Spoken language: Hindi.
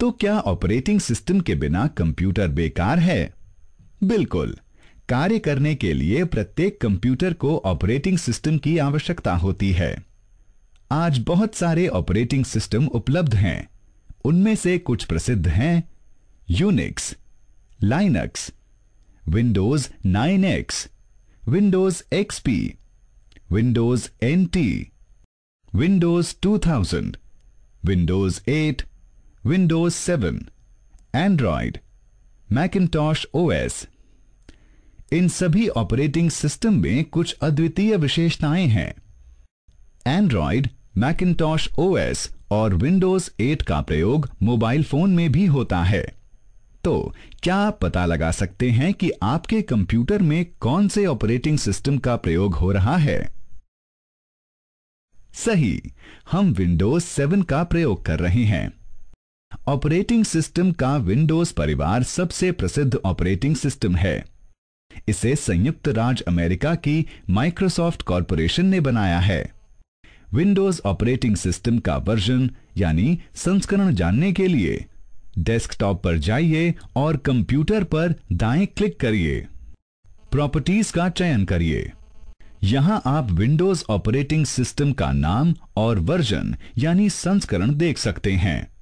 तो क्या ऑपरेटिंग सिस्टम के बिना कंप्यूटर बेकार है बिल्कुल कार्य करने के लिए प्रत्येक कंप्यूटर को ऑपरेटिंग सिस्टम की आवश्यकता होती है आज बहुत सारे ऑपरेटिंग सिस्टम उपलब्ध हैं उनमें से कुछ प्रसिद्ध हैं Unix Linux Windows 9x, Windows XP, Windows NT, Windows 2000, Windows 8, Windows 7, Android, Macintosh OS इन सभी ऑपरेटिंग सिस्टम में कुछ अद्वितीय विशेषताएं हैं एंड्रॉइड मैकिनटॉश ओएस और विंडोज 8 का प्रयोग मोबाइल फोन में भी होता है तो क्या आप पता लगा सकते हैं कि आपके कंप्यूटर में कौन से ऑपरेटिंग सिस्टम का प्रयोग हो रहा है सही हम विंडोज 7 का प्रयोग कर रहे हैं ऑपरेटिंग सिस्टम का विंडोज परिवार सबसे प्रसिद्ध ऑपरेटिंग सिस्टम है इसे संयुक्त राज्य अमेरिका की माइक्रोसॉफ्ट कॉरपोरेशन ने बनाया है विंडोज ऑपरेटिंग सिस्टम का वर्जन यानी संस्करण जानने के लिए डेस्कटॉप पर जाइए और कंप्यूटर पर दाएं क्लिक करिए प्रॉपर्टीज का चयन करिए यहां आप विंडोज ऑपरेटिंग सिस्टम का नाम और वर्जन यानी संस्करण देख सकते हैं